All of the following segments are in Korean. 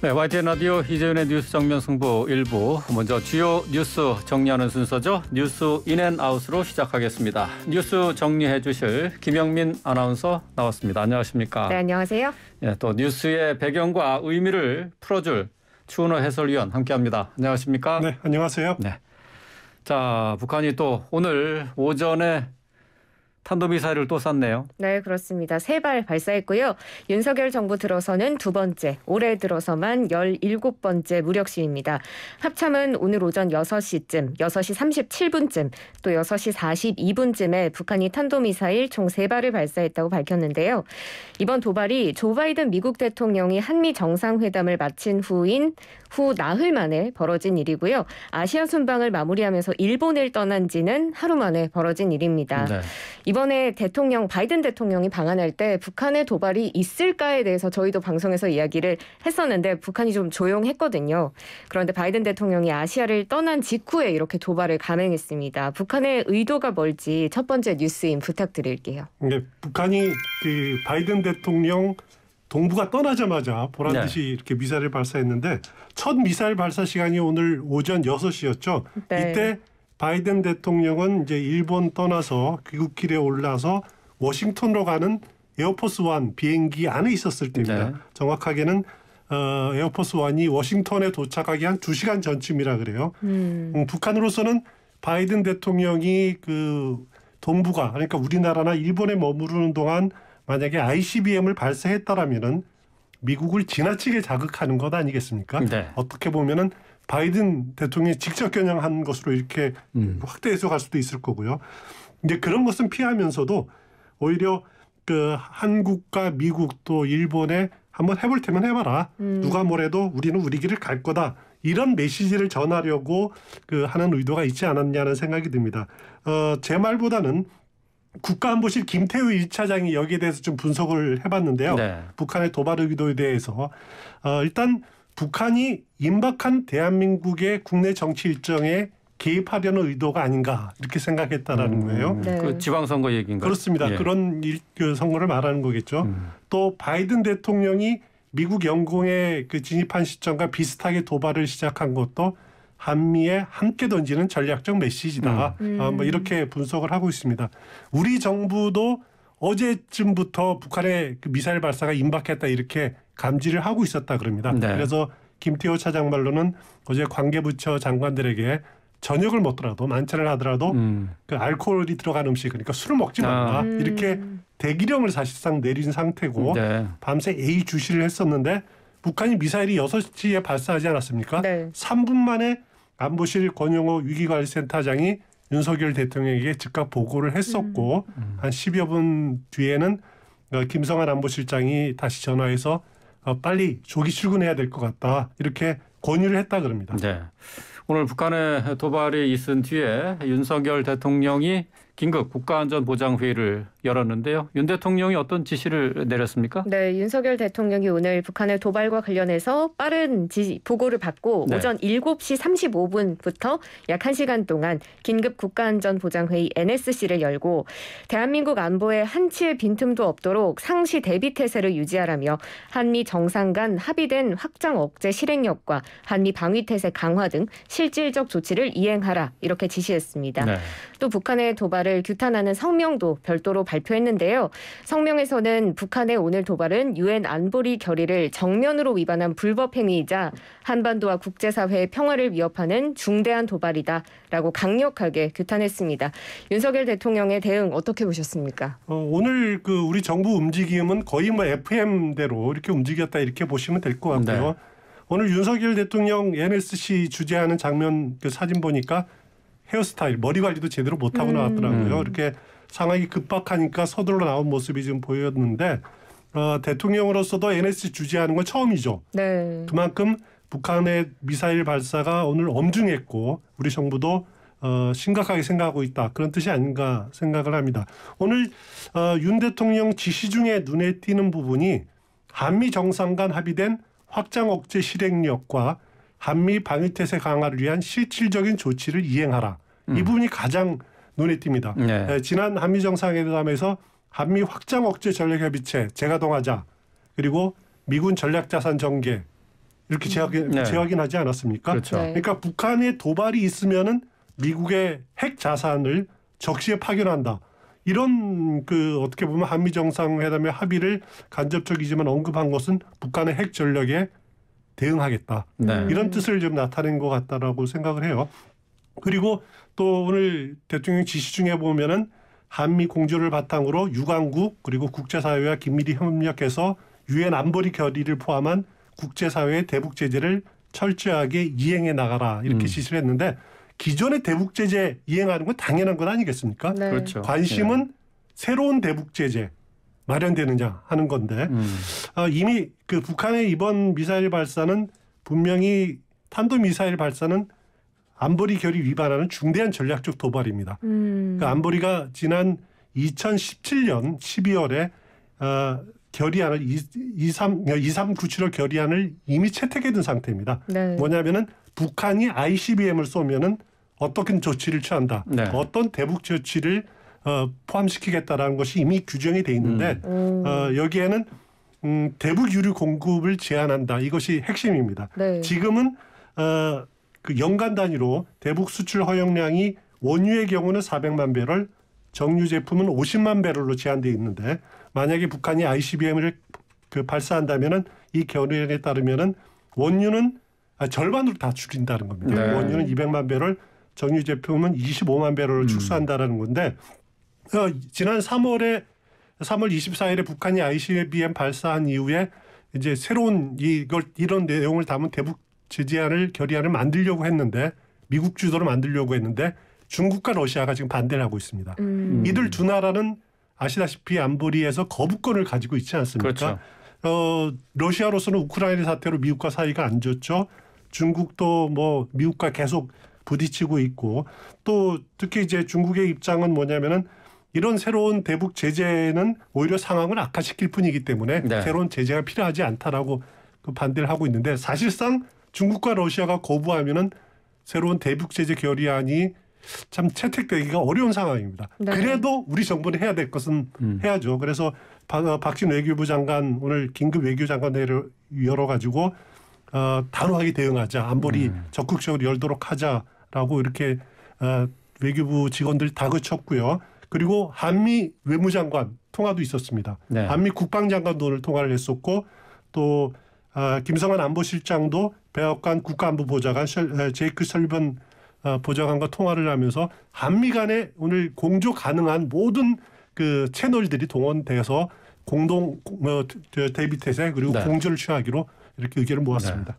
네, YTN 라디오 이재윤의 뉴스 정면 승부 1부 먼저 주요 뉴스 정리하는 순서죠. 뉴스 인앤아웃으로 시작하겠습니다. 뉴스 정리해 주실 김영민 아나운서 나왔습니다. 안녕하십니까? 네, 안녕하세요. 네, 또 뉴스의 배경과 의미를 풀어줄 추은호 해설위원 함께합니다. 안녕하십니까? 네, 안녕하세요. 네. 자, 북한이 또 오늘 오전에 탄도미사일을 또 쐈네요. 네, 그렇습니다. 세 발 발사했고요. 윤석열 정부 들어서는 두 번째, 올해 들어서만 17번째 무력 시입니다 합참은 오늘 오전 6시쯤, 6시 37분쯤, 또 6시 42분쯤에 북한이 탄도미사일 총 세 발을 발사했다고 밝혔는데요. 이번 도발이 조 바이든 미국 대통령이 한미 정상회담을 마친 후인 후 나흘 만에 벌어진 일이고요. 아시아 순방을 마무리하면서 일본을 떠난 지는 하루 만에 벌어진 일입니다. 네. 이번에 대통령 바이든 대통령이 방한할 때 북한의 도발이 있을까에 대해서 저희도 방송에서 이야기를 했었는데 북한이 좀 조용했거든요. 그런데 바이든 대통령이 아시아를 떠난 직후에 이렇게 도발을 감행했습니다. 북한의 의도가 뭘지 첫 번째 뉴스인 부탁드릴게요. 네, 북한이 그 바이든 대통령 동부가 떠나자마자 보란 듯이 네. 이렇게 미사를 발사했는데 첫 미사일 발사 시간이 오늘 오전 6시였죠. 네. 이때 바이든 대통령은 이제 일본 떠나서 귀국길에 올라서 워싱턴으로 가는 에어포스 원 비행기 안에 있었을 때입니다. 네. 정확하게는 어, 에어포스 원이 워싱턴에 도착하기 한 두시간 전쯤이라 그래요. 음. 음, 북한으로서는 바이든 대통령이 그 동북아 그러니까 우리나라나 일본에 머무르는 동안 만약에 ICBM을 발사했다라면은 미국을 지나치게 자극하는 것 아니겠습니까? 네. 어떻게 보면은 바이든 대통령이 직접 겨냥한 것으로 이렇게 음. 확대 해서갈 수도 있을 거고요. 이제 그런 것은 피하면서도 오히려 그 한국과 미국 또 일본에 한번 해볼 테면 해봐라. 음. 누가 뭐래도 우리는 우리 길을 갈 거다. 이런 메시지를 전하려고 그 하는 의도가 있지 않았냐는 생각이 듭니다. 어, 제 말보다는 국가안보실 김태우 1차장이 여기에 대해서 좀 분석을 해봤는데요. 네. 북한의 도발 의도에 대해서 어, 일단 북한이 임박한 대한민국의 국내 정치 일정에 개입하려는 의도가 아닌가 이렇게 생각했다라는 음, 거예요. 네. 그 지방선거 얘기인가요? 그렇습니다. 예. 그런 일, 그 선거를 말하는 거겠죠. 음. 또 바이든 대통령이 미국 영공에 그 진입한 시점과 비슷하게 도발을 시작한 것도 한미에 함께 던지는 전략적 메시지다. 음. 아, 뭐 음. 이렇게 분석을 하고 있습니다. 우리 정부도 어제쯤부터 북한의 그 미사일 발사가 임박했다 이렇게 감지를 하고 있었다 그럽니다. 네. 그래서 김태호 차장 말로는 어제 관계부처 장관들에게 저녁을 먹더라도 만찬을 하더라도 음. 그 알코올이 들어간 음식 그러니까 술을 먹지 아. 말라 아. 이렇게 대기령을 사실상 내린 상태고 네. 밤새 A 주시를 했었는데 북한이 미사일이 여섯 시에 발사하지 않았습니까? 네. 3분 만에 안보실 권영호 위기관리센터장이 윤석열 대통령에게 즉각 보고를 했었고 음. 음. 한 10여 분 뒤에는 어, 김성한 안보실장이 다시 전화해서 어, 빨리 조기 출근해야 될 것 같다 이렇게 권유를 했다 그럽니다. 네. 오늘 북한의 도발이 있은 뒤에 윤석열 대통령이 긴급 국가안전보장회의를 열었는데요. 윤 대통령이 어떤 지시를 내렸습니까? 네, 윤석열 대통령이 오늘 북한의 도발과 관련해서 빠른 지, 보고를 받고 네. 오전 7시 35분부터 약 1시간 동안 긴급 국가안전보장회의 NSC를 열고 대한민국 안보에 한치의 빈틈도 없도록 상시 대비 태세를 유지하라며 한미 정상 간 합의된 확장 억제 실행력과 한미 방위 태세 강화 등 실질적 조치를 이행하라 이렇게 지시했습니다. 네. 또 북한의 도발을 도발을 규탄하는 성명도 별도로 발표했는데요. 성명에서는 북한의 오늘 도발은 유엔 안보리 결의를 정면으로 위반한 불법 행위이자 한반도와 국제사회의 평화를 위협하는 중대한 도발이다라고 강력하게 규탄했습니다. 윤석열 대통령의 대응 어떻게 보셨습니까? 어, 오늘 그 우리 정부 움직임은 거의 뭐 FM대로 이렇게 움직였다 이렇게 보시면 될 것 같고요. 네. 오늘 윤석열 대통령 NSC 주재하는 장면 그 사진 보니까 헤어스타일, 머리 관리도 제대로 못하고 음. 나왔더라고요. 음. 이렇게 상황이 급박하니까 서둘러 나온 모습이 지금 보였는데 어, 대통령으로서도 n s 주재하는 건 처음이죠. 네. 그만큼 북한의 미사일 발사가 오늘 엄중했고 우리 정부도 어, 심각하게 생각하고 있다 그런 뜻이 아닌가 생각을 합니다. 오늘 어, 윤 대통령 지시 중에 눈에 띄는 부분이 한미 정상 간 합의된 확장 억제 실행력과 한미 방위 태세 강화를 위한 실질적인 조치를 이행하라. 음. 이 부분이 가장 눈에 띕니다. 네. 예, 지난 한미 정상회담에서 한미 확장 억제 전략 협의체 재가동하자 그리고 미군 전략 자산 전개 이렇게 재확인, 음. 네. 재확인하지 않았습니까? 그렇죠. 네. 그러니까 북한의 도발이 있으면은 미국의 핵 자산을 적시에 파견한다. 이런 그 어떻게 보면 한미 정상회담의 합의를 간접적이지만 언급한 것은 북한의 핵 전력에 대응하겠다 네. 이런 뜻을 좀 나타낸 것 같다라고 생각을 해요. 그리고 또 오늘 대통령 지시 중에 보면은 한미 공조를 바탕으로 유관국 그리고 국제사회와 긴밀히 협력해서 유엔 안보리 결의를 포함한 국제사회의 대북 제재를 철저하게 이행해 나가라 이렇게 음. 지시를 했는데 기존의 대북 제재 이행하는 건 당연한 건 아니겠습니까? 네. 그렇죠. 관심은 네. 새로운 대북 제재 마련되느냐 하는 건데 음. 어, 이미 그 북한의 이번 미사일 발사는 분명히 탄도 미사일 발사는 안보리 결의 위반하는 중대한 전략적 도발입니다. 음. 그 안보리가 지난 2017년 12월에 어, 결의안을 23 2 7호 결의안을 이미 채택해둔 상태입니다. 네. 뭐냐면은 북한이 ICBM을 쏘면은 어떻게 조치를 취한다. 네. 어떤 대북 조치를 어, 포함시키겠다라는 것이 이미 규정이 돼 있는데 음. 음. 어, 여기에는 음, 대북 유류 공급을 제한한다. 이것이 핵심입니다. 네. 지금은 어, 그 연간 단위로 대북 수출 허용량이 원유의 경우는 400만 배럴, 정유 제품은 50만 배럴로 제한돼 있는데 만약에 북한이 ICBM을 그 발사한다면은 이 결의안에 따르면은 원유는 아, 절반으로 다 줄인다는 겁니다. 네. 원유는 200만 배럴, 정유 제품은 25만 배럴을 음. 축소한다라는 건데 어, 지난 3월에 3월 24일에 북한이 ICBM 발사한 이후에 이제 새로운 이걸 이런 내용을 담은 대북 제재안을 결의안을 만들려고 했는데 미국 주도로 만들려고 했는데 중국과 러시아가 지금 반대를 하고 있습니다. 음. 이들 두 나라는 아시다시피 안보리에서 거부권을 가지고 있지 않습니까? 그렇죠. 어, 러시아로서는 우크라이나 사태로 미국과 사이가 안 좋죠. 중국도 뭐 미국과 계속 부딪히고 있고 또 특히 이제 중국의 입장은 뭐냐면은 이런 새로운 대북 제재는 오히려 상황을 악화시킬 뿐이기 때문에 네. 새로운 제재가 필요하지 않다라고 그 반대를 하고 있는데 사실상 중국과 러시아가 거부하면은 새로운 대북 제재 결의안이 참 채택되기가 어려운 상황입니다. 네. 그래도 우리 정부는 해야 될 것은 음. 해야죠. 그래서 어, 박진 외교부 장관 오늘 긴급 외교 장관회를 열어가지고 어, 단호하게 대응하자, 안보리 음. 적극적으로 열도록 하자라고 이렇게 어, 외교부 직원들 다그쳤고요. 그리고 한미 외무장관 통화도 있었습니다. 네. 한미 국방장관도 오늘 통화를 했었고 또 아, 김성환 안보실장도 백악관 국가안보보좌관 셜, 제이크 설번 어, 보좌관과 통화를 하면서 한미 간에 오늘 공조 가능한 모든 그 채널들이 동원돼서 공동 어, 뭐, 데비테세 그리고 네. 공조를 취하기로 이렇게 의견을 모았습니다. 네.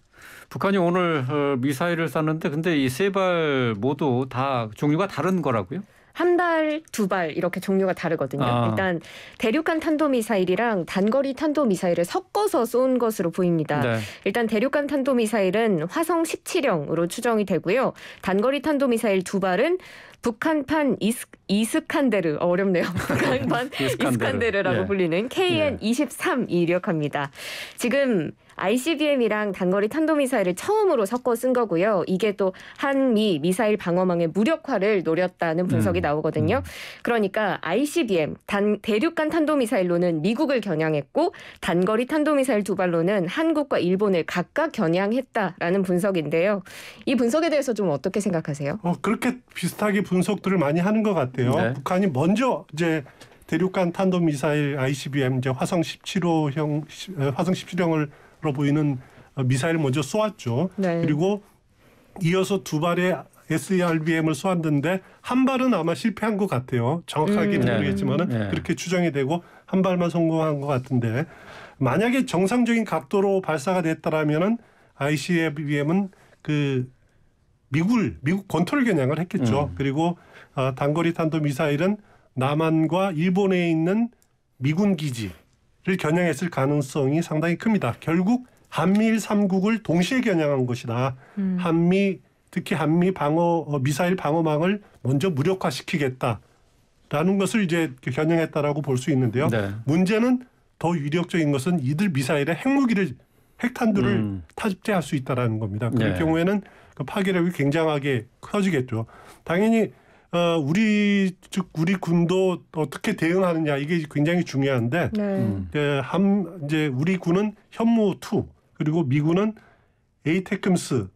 북한이 오늘 어, 미사일을 쐈는데 근데 이 세 발 모두 다 종류가 다른 거라고요? 한 발, 두 발 이렇게 종류가 다르거든요. 아. 일단 대륙간 탄도미사일이랑 단거리 탄도미사일을 섞어서 쏜 것으로 보입니다. 네. 일단 대륙간 탄도미사일은 화성 17형으로 추정이 되고요. 단거리 탄도미사일 두 발은 북한판 이스, 이스칸데르 어, 어렵네요. 북한판 이스칸데르라고 예. 불리는 KN-23이 예. 력합니다 지금 ICBM이랑 단거리 탄도미사일을 처음으로 섞어 쓴 거고요. 이게 또 한미 미사일 방어망의 무력화를 노렸다는 분석이 음. 나오거든요. 음. 그러니까 ICBM 단 대륙간 탄도미사일로는 미국을 겨냥했고 단거리 탄도미사일 두 발로는 한국과 일본을 각각 겨냥했다라는 분석인데요. 이 분석에 대해서 좀 어떻게 생각하세요? 어, 그렇게 비슷하게 분석들을 많이 하는 것 같아요. 네. 북한이 먼저 이제 대륙간 탄도 미사일 ICBM 이제 화성 17호형 화성 17형을로 보이는 미사일 먼저 쏘았죠. 네. 그리고 이어서 두 발의 s r b m 을 쏘았는데 한 발은 아마 실패한 것 같아요. 정확하게는 음, 네. 모르겠지만 네. 그렇게 추정이 되고 한 발만 성공한 것 같은데 만약에 정상적인 각도로 발사가 됐다라면은 ICBM은 그 미국을 미국 권투를 겨냥을 했겠죠. 음. 그리고 어, 단거리 탄도 미사일은 남한과 일본에 있는 미군 기지를 겨냥했을 가능성이 상당히 큽니다. 결국 한미일 삼국을 동시에 겨냥한 것이다. 음. 한미 특히 한미 방어 어, 미사일 방어망을 먼저 무력화시키겠다라는 것을 이제 그 겨냥했다라고 볼 수 있는데요. 네. 문제는 더위력적인 것은 이들 미사일의 핵무기를 핵탄두를 음. 탑재할 수 있다라는 겁니다. 그 네. 경우에는 그 파괴력이 굉장하게 커지겠죠. 당연히 어, 우리 즉 우리 군도 어떻게 대응하느냐 이게 굉장히 중요한데 네. 음. 예, 함 이제 우리 군은 현무 2 그리고 미군은 에이테크스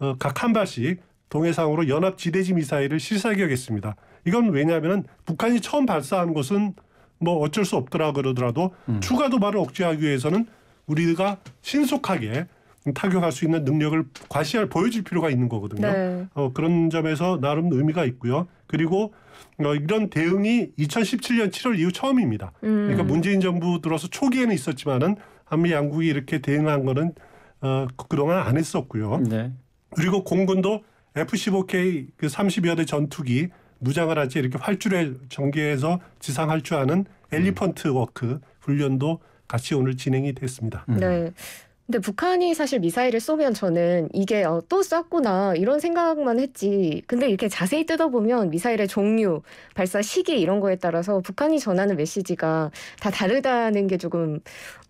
어, 각한 발씩 동해상으로 연합 지대지 미사일을 실사격했습니다. 이건 왜냐하면 북한이 처음 발사한 것은 뭐 어쩔 수 없더라 그러더라도 음. 추가 도발을 억제하기 위해서는 우리가 신속하게 타격할 수 있는 능력을 과시할 보여줄 필요가 있는 거거든요. 네. 어, 그런 점에서 나름 의미가 있고요. 그리고 어, 이런 대응이 2017년 7월 이후 처음입니다. 그러니까 음. 그러니까 문재인 정부 들어서 초기에는 있었지만은 한미 양국이 이렇게 대응한 거는 어, 그동안 안 했었고요. 네. 그리고 공군도 F-15K 그 30여 대 전투기 무장을 하지 이렇게 활주로에 전개해서 지상 할줄아는 음. 엘리펀트 워크 훈련도 같이 오늘 진행이 됐습니다. 음. 네. 근데 북한이 사실 미사일을 쏘면 저는 이게 어, 또 쐈구나 이런 생각만 했지. 근데 이렇게 자세히 뜯어보면 미사일의 종류, 발사 시기 이런 거에 따라서 북한이 전하는 메시지가 다 다르다는 게 조금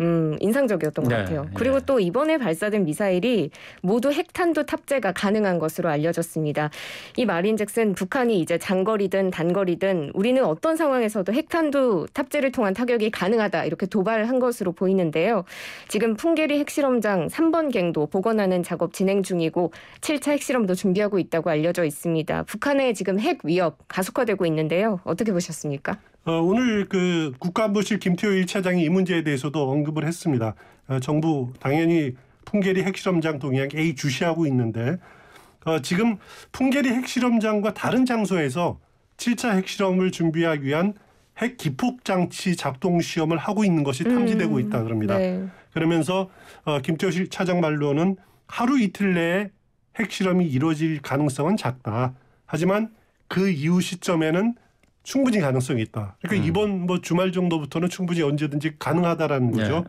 음, 인상적이었던 것 네, 같아요. 예. 그리고 네. 또 이번에 발사된 미사일이 모두 핵탄두 탑재가 가능한 것으로 알려졌습니다. 이 말인즉슨 북한이 이제 장거리든 단거리든 우리는 어떤 상황에서도 핵탄두 탑재를 통한 타격이 가능하다 이렇게 도발한 것으로 보이는데요. 지금 풍계리 핵실험 핵실험장 3번 갱도 복원하는 작업 진행 중이고 7차 핵실험도 준비하고 있다고 알려져 있습니다. 북한의 지금 핵 위협 가속화되고 있는데요. 어떻게 보셨습니까? 어, 오늘 그 국가안보실 김태호 1차장이 이 문제에 대해서도 언급을 했습니다. 어, 정부 당연히 풍계리 핵실험장 동향 A 주시하고 있는데 어, 지금 풍계리 핵실험장과 다른 장소에서 7차 핵실험을 준비하기 위한 핵 기폭 장치 작동 시험을 하고 있는 것이 음, 탐지되고 있다 그럽니다. 음, 네. 그러면서 어, 김태호 차장 말로는 하루 이틀 내에 핵실험이 이루어질 가능성은 작다. 하지만 그 이후 시점에는 충분히 가능성이 있다. 그러니까 음. 이번 뭐 주말 정도부터는 충분히 언제든지 가능하다라는 네. 거죠.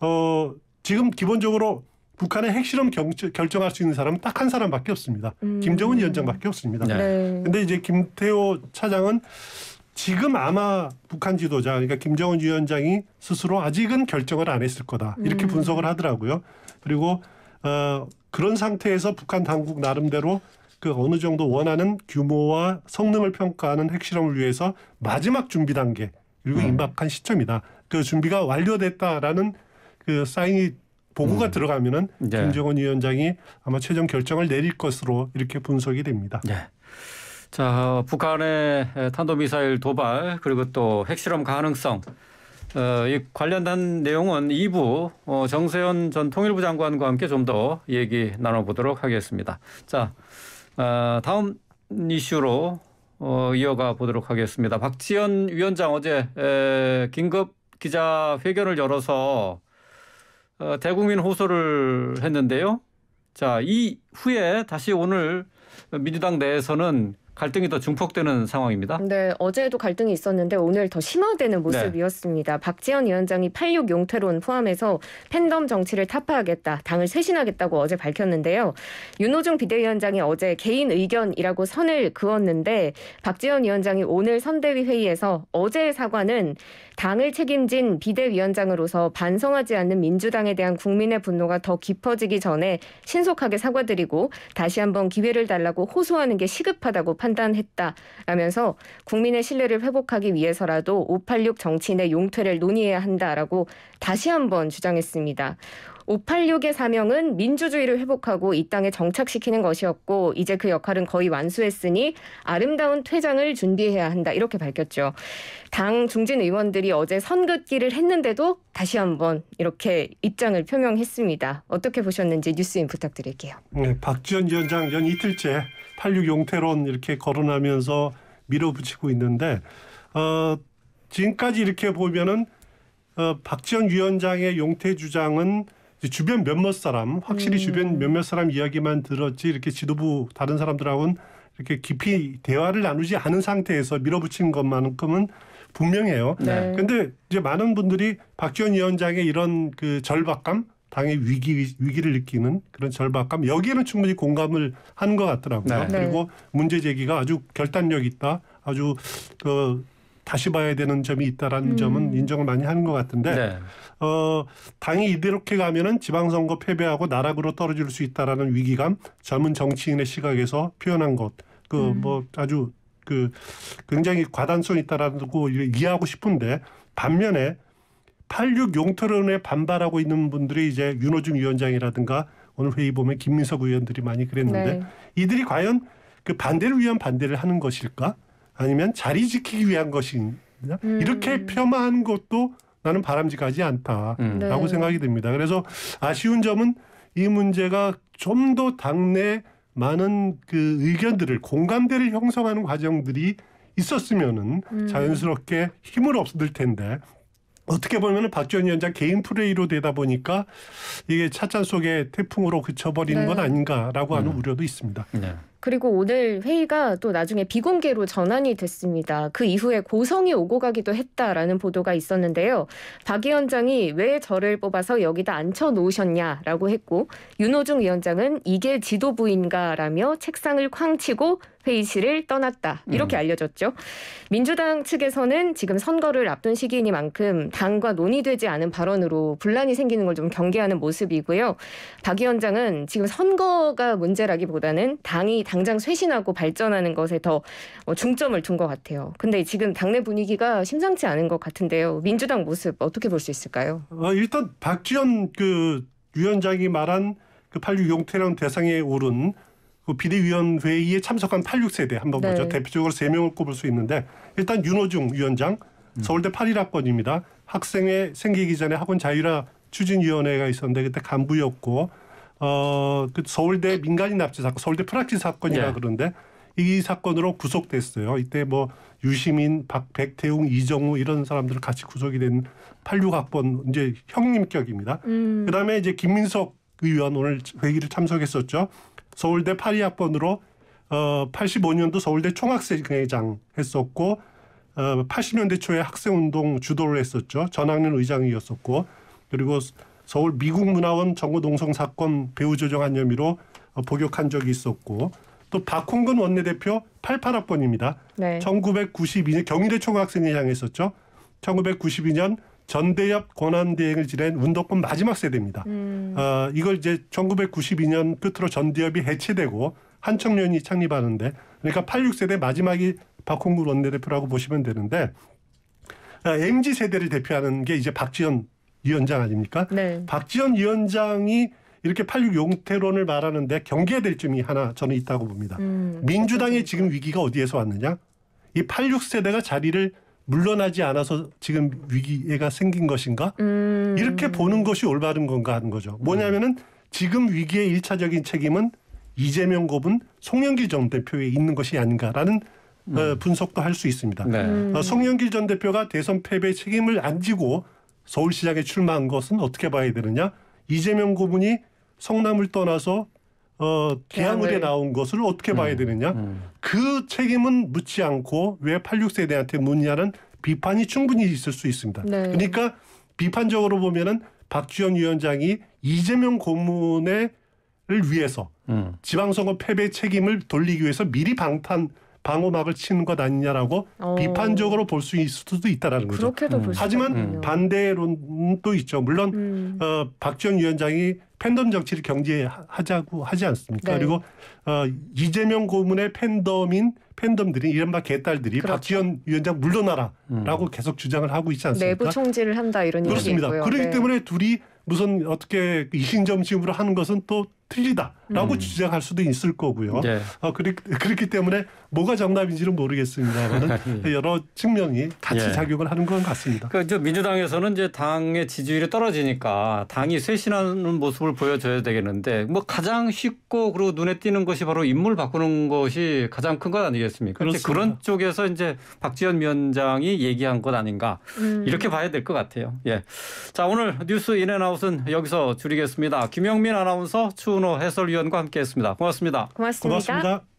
네. 어, 지금 기본적으로 북한의 핵실험 경 결정할 수 있는 사람은 딱 한 사람밖에 없습니다. 음. 김정은 위원장밖에 없습니다. 네. 네. 근데 이제 김태호 차장은 지금 아마 북한 지도자 그러니까 김정은 위원장이 스스로 아직은 결정을 안 했을 거다 이렇게 음. 분석을 하더라고요. 그리고 어, 그런 상태에서 북한 당국 나름대로 그 어느 정도 원하는 규모와 성능을 평가하는 핵실험을 위해서 마지막 준비 단계 그리고 음. 임박한 시점이다. 그 준비가 완료됐다라는 그 사인이 보고가 음. 들어가면은 네. 김정은 위원장이 아마 최종 결정을 내릴 것으로 이렇게 분석이 됩니다. 네. 자, 북한의 탄도미사일 도발 그리고 또 핵실험 가능성 어, 이 관련된 내용은 2부 어, 정세현 전 통일부 장관과 함께 좀 더 얘기 나눠보도록 하겠습니다. 자, 어, 다음 이슈로 어, 이어가 보도록 하겠습니다. 박지원 위원장 어제 에, 긴급 기자 회견을 열어서 어, 대국민 호소를 했는데요. 자, 이 후에 다시 오늘 민주당 내에서는 갈등이 더 증폭되는 상황입니다. 네, 어제도 갈등이 있었는데 오늘 더 심화되는 네. 모습이었습니다. 네. 박지원 위원장이 86 용태론 포함해서 팬덤 정치를 타파하겠다, 당을 쇄신하겠다고 어제 밝혔는데요. 윤호중 비대위원장이 어제 개인 의견이라고 선을 그었는데 박지원 위원장이 오늘 선대위 회의에서 어제의 사과는 당을 책임진 비대위원장으로서 반성하지 않는 민주당에 대한 국민의 분노가 더 깊어지기 전에 신속하게 사과드리고 다시 한번 기회를 달라고 호소하는 게 시급하다고 판단했다라면서 국민의 신뢰를 회복하기 위해서라도 586 정치인의 용퇴를 논의해야 한다라고 다시 한번 주장했습니다. 586의 사명은 민주주의를 회복하고 이 땅에 정착시키는 것이었고 이제 그 역할은 거의 완수했으니 아름다운 퇴장을 준비해야 한다 이렇게 밝혔죠. 당 중진 의원들이 어제 선긋기를 했는데도 다시 한번 이렇게 입장을 표명했습니다. 어떻게 보셨는지 뉴스인 부탁드릴게요. 네, 박지원 위원장 연 이틀째 86 용태론 이렇게 거론하면서 밀어붙이고 있는데 어, 지금까지 이렇게 보면은 어, 박지원 위원장의 용태 주장은 주변 몇몇 사람 확실히 음. 주변 몇몇 사람 이야기만 들었지 이렇게 지도부 다른 사람들하고는 이렇게 깊이 대화를 나누지 않은 상태에서 밀어붙인 것만큼은 분명해요. 네. 근데 이제 많은 분들이 박지원 위원장의 이런 그 절박감 당의 위기 위기를 느끼는 그런 절박감 여기에는 충분히 공감을 하는 것 같더라고요. 네. 그리고 문제 제기가 아주 결단력 있다, 아주 그 다시 봐야 되는 점이 있다라는 음. 점은 인정을 많이 하는 것 같은데 네. 어, 당이 이렇게 가면은 지방선거 패배하고 나락으로 떨어질 수 있다라는 위기감 젊은 정치인의 시각에서 표현한 것 그뭐 음. 뭐 아주 그 굉장히 과단성 있다라고 이해하고 싶은데 반면에 86 용토론에 반발하고 있는 분들이 이제 윤호중 위원장이라든가 오늘 회의 보면 김민석 의원들이 많이 그랬는데 네. 이들이 과연 그 반대를 위한 반대를 하는 것일까? 아니면 자리 지키기 위한 것인가? 음. 이렇게 폄하한 것도 나는 바람직하지 않다라고 음. 네. 생각이 듭니다. 그래서 아쉬운 점은 이 문제가 좀 더 당내 많은 그 의견들을 공감대를 형성하는 과정들이 있었으면은 음. 자연스럽게 힘을 없을 텐데 어떻게 보면 박지원 위원장 개인 플레이로 되다 보니까 이게 차잔 속에 태풍으로 그쳐버리는 네. 건 아닌가라고 하는 음. 우려도 있습니다. 네. 그리고 오늘 회의가 또 나중에 비공개로 전환이 됐습니다. 그 이후에 고성이 오고 가기도 했다라는 보도가 있었는데요. 박 위원장이 왜 저를 뽑아서 여기다 앉혀 놓으셨냐라고 했고 윤호중 위원장은 이게 지도부인가라며 책상을 쾅 치고 회의실을 떠났다. 이렇게 음. 알려졌죠. 민주당 측에서는 지금 선거를 앞둔 시기이니만큼 당과 논의되지 않은 발언으로 분란이 생기는 걸 좀 경계하는 모습이고요. 박 위원장은 지금 선거가 문제라기보다는 당이 당장 쇄신하고 발전하는 것에 더 어, 중점을 둔 것 같아요. 근데 지금 당내 분위기가 심상치 않은 것 같은데요. 민주당 모습 어떻게 볼 수 있을까요? 어, 일단 박지원 그 위원장이 말한 그86 용태랑 대상에 오른 그 비대위원 회의에 참석한 86세대 한번 네. 보죠. 대표적으로 세 명을 꼽을 수 있는데 일단 윤호중 위원장 음. 서울대 8일학번입니다. 학생회 생기기 전에 학원 자율화 추진위원회가 있었는데 그때 간부였고 어, 그 서울대 민간인 납치 사건, 서울대 프락치 사건이라 네. 그런데 이 사건으로 구속됐어요. 이때 뭐 유시민, 박, 백태웅, 이정우 이런 사람들 을 같이 구속이 된 86학번 이제 형님격입니다. 음. 그다음에 이제 김민석 의원 오늘 회의를 참석했었죠. 서울대 82학번으로 어 85년도 서울대 총학생회장 했었고 어 80년대 초에 학생운동 주도를 했었죠. 전학년 의장이었었고 그리고 서울 미국문화원 정호농성 사건 배후 조정한 혐의로 어, 복역한 적이 있었고 또 박홍근 원내대표 88학번입니다. 네. 1992년 경희대 총학생회 향했었죠. 1992년 전대협 권한대행을 지낸 운덕권 마지막 세대입니다. 음. 어, 이걸 이제 1992년 끝으로 전대협이 해체되고 한청년이 창립하는데 그러니까 86세대 마지막이 박홍근 원내대표라고 보시면 되는데 m 아, g 세대를 대표하는 게 이제 박지원 위원장 아닙니까? 네. 박지원 위원장이 이렇게 86 용태론을 말하는데 경계될 점이 하나 저는 있다고 봅니다. 음, 그렇죠. 민주당의 지금 위기가 어디에서 왔느냐? 이86 세대가 자리를 물러나지 않아서 지금 위기가 생긴 것인가? 음. 이렇게 보는 것이 올바른 건가 하는 거죠. 뭐냐면은 지금 위기의 일차적인 책임은 이재명 고분 송영길 전 대표에 있는 것이 아닌가라는 음. 어, 분석도 할 수 있습니다. 네. 음. 어, 송영길 전 대표가 대선 패배 책임을 안 지고 서울시장에 출마한 것은 어떻게 봐야 되느냐? 이재명 고문이 성남을 떠나서 어, 개항을에 나온 것을 어떻게 봐야 음, 되느냐? 음. 그 책임은 묻지 않고 왜 86세대한테 묻냐는 비판이 충분히 있을 수 있습니다. 네. 그러니까 비판적으로 보면은 박지원 위원장이 이재명 고문의를 위해서 음. 지방선거 패배 책임을 돌리기 위해서 미리 방탄 방호막을 치는 것 아니냐라고 어. 비판적으로 볼 수 있을 수도 있다라는 거죠. 그렇게도 음. 하지만 있 반대론도 있죠. 물론 음. 어, 박지원 위원장이 팬덤 정치를 경제하자고 하지 않습니까? 네. 그리고 어, 이재명 고문의 팬덤인 팬덤들이 이른바 개딸들이 그렇죠. 박지원 위원장 물러나라라고 음. 계속 주장을 하고 있지 않습니까? 내부 총질을 한다 이런 그렇습니다. 얘기고요. 그렇기 네. 때문에 둘이 무슨 어떻게 이신점심으로 하는 것은 또 틀리다. 라고 음. 주장할 수도 있을 거고요. 네. 어, 그리, 그렇기 때문에 뭐가 정답인지는 모르겠습니다만 예. 여러 측면이 같이 예. 작용을 하는 것 같습니다. 그러니까 민주당에서는 이제 당의 지지율이 떨어지니까 당이 쇄신하는 모습을 보여줘야 되겠는데 뭐 가장 쉽고 그리고 눈에 띄는 것이 바로 인물 바꾸는 것이 가장 큰 것 아니겠습니까? 그런 쪽에서 이제 박지원 위원장이 얘기한 것 아닌가 음. 이렇게 봐야 될 것 같아요. 예. 자 오늘 뉴스 인앤아웃은 여기서 줄이겠습니다. 김영민 아나운서 추은호 해설위원 위원과 함께했습니다. 고맙습니다. 고맙습니다. 고맙습니다.